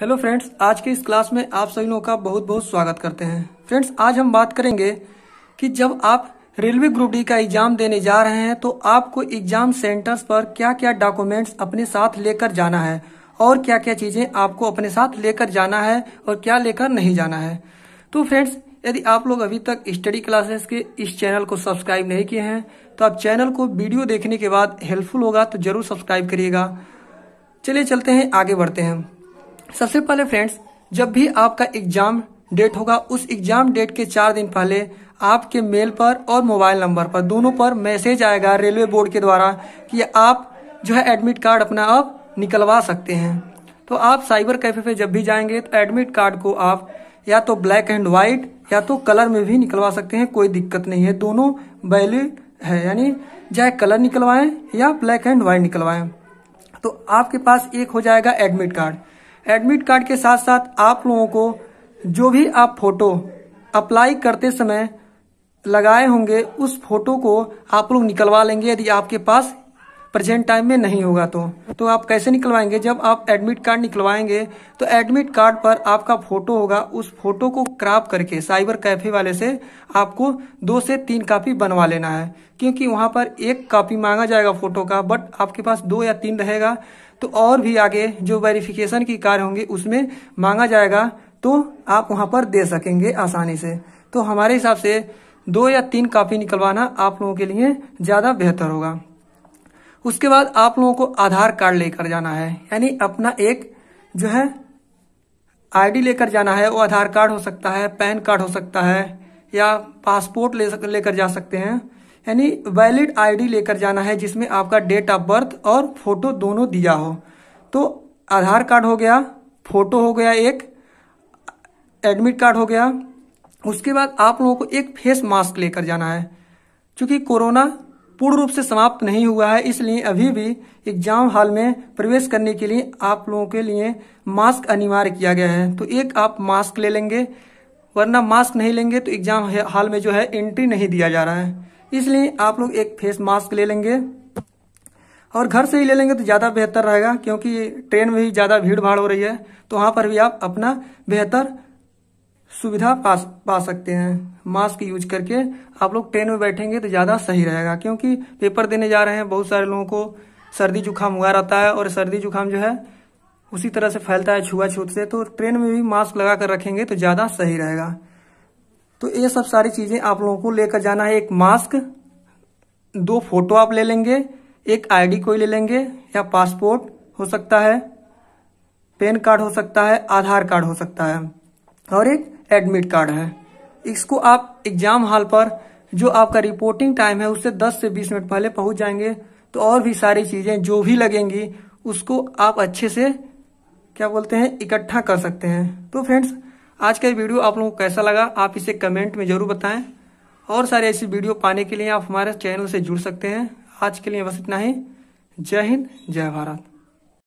hello friends आज के इस क्लास में आप सभी लोगों का बहुत बहुत स्वागत करते हैं फ्रेंड्स आज हम बात करेंगे कि जब आप रेलवे ग्रुप डी का एग्जाम देने जा रहे हैं तो आपको एग्जाम सेंटर्स पर क्या क्या डॉक्यूमेंट्स अपने साथ लेकर जाना है और क्या क्या चीजें आपको अपने साथ लेकर जाना है और क्या लेकर नहीं जाना है तो फ्रेंड्स यदि आप लोग अभी तक स्टडी क्लासेस के इस चैनल को सब्सक्राइब नहीं किए हैं तो आप चैनल को वीडियो देखने के बाद हेल्पफुल होगा तो जरूर सब्सक्राइब करिएगा चलिए चलते हैं आगे बढ़ते हैं सबसे पहले फ्रेंड्स जब भी आपका एग्जाम डेट होगा उस एग्जाम डेट के चार दिन पहले आपके मेल पर और मोबाइल नंबर पर दोनों पर मैसेज आएगा रेलवे बोर्ड के द्वारा कि आप जो है एडमिट कार्ड अपना आप निकलवा सकते हैं तो आप साइबर कैफे पे जब भी जाएंगे तो एडमिट कार्ड को आप या तो ब्लैक एंड व्हाइट या तो कलर में भी निकलवा सकते हैं कोई दिक्कत नहीं है दोनों वैलिड है यानी चाहे कलर निकलवाएं या ब्लैक एंड व्हाइट निकलवाएं तो आपके पास एक हो जाएगा एडमिट कार्ड एडमिट कार्ड के साथ साथ आप लोगों को जो भी आप फोटो अप्लाई करते समय लगाए होंगे उस फोटो को आप लोग निकलवा लेंगे यदि आपके पास प्रेजेंट टाइम में नहीं होगा तो तो आप कैसे निकलवाएंगे जब आप एडमिट कार्ड निकलवाएंगे तो एडमिट कार्ड पर आपका फोटो होगा उस फोटो को क्राप करके साइबर कैफे वाले से आपको दो से तीन कापी बनवा लेना है क्योंकि वहां पर एक कापी मांगा जाएगा फोटो का बट आपके पास दो या तीन रहेगा तो और भी आगे जो वेरिफिकेशन की कार्य होंगे उसमें मांगा जाएगा तो आप वहाँ पर दे सकेंगे आसानी से तो हमारे हिसाब से दो या तीन कापी निकलवाना आप लोगों के लिए ज़्यादा बेहतर होगा उसके बाद आप लोगों को आधार कार्ड लेकर जाना है यानी अपना एक जो है आईडी लेकर जाना है वो आधार कार्ड हो सकता है पैन कार्ड हो सकता है या पासपोर्ट ले सक, लेकर जा सकते हैं यानी वैलिड आईडी लेकर जाना है जिसमें आपका डेट ऑफ बर्थ और फोटो दोनों दिया हो तो आधार कार्ड हो गया फोटो हो गया एक एडमिट कार्ड हो गया उसके बाद आप लोगों को एक फेस मास्क लेकर जाना है क्योंकि कोरोना पूर्ण रूप से समाप्त नहीं हुआ है इसलिए अभी भी एग्जाम हॉल में प्रवेश करने के लिए आप लोगों के लिए मास्क अनिवार्य किया गया है तो एक आप मास्क ले लेंगे वरना मास्क नहीं लेंगे तो एग्जाम हॉल में जो है एंट्री नहीं दिया जा रहा है इसलिए आप लोग एक फेस मास्क ले लेंगे और घर से ही ले लेंगे तो ज़्यादा बेहतर रहेगा क्योंकि ट्रेन में भी ज़्यादा भीड़ भाड़ हो रही है तो वहां पर भी आप अपना बेहतर सुविधा पा पा सकते हैं मास्क यूज करके आप लोग ट्रेन में बैठेंगे तो ज़्यादा सही रहेगा क्योंकि पेपर देने जा रहे हैं बहुत सारे लोगों को सर्दी जुकाम हुआ रहता है और सर्दी जुकाम जो है उसी तरह से फैलता है छुआछूत से तो ट्रेन में भी मास्क लगा कर रखेंगे तो ज़्यादा सही रहेगा तो ये सब सारी चीज़ें आप लोगों को लेकर जाना है एक मास्क दो फोटो आप ले लेंगे एक आईडी कोई ले लेंगे या पासपोर्ट हो सकता है पैन कार्ड हो सकता है आधार कार्ड हो सकता है और एक एडमिट कार्ड है इसको आप एग्जाम हॉल पर जो आपका रिपोर्टिंग टाइम है उससे 10 से 20 मिनट पहले पहुंच जाएंगे तो और भी सारी चीजें जो भी लगेंगी उसको आप अच्छे से क्या बोलते हैं इकट्ठा कर सकते हैं तो फ्रेंड्स आज का वीडियो आप लोगों को कैसा लगा आप इसे कमेंट में जरूर बताएं और सारे ऐसी वीडियो पाने के लिए आप हमारे चैनल से जुड़ सकते हैं आज के लिए बस इतना ही जय हिंद जय भारत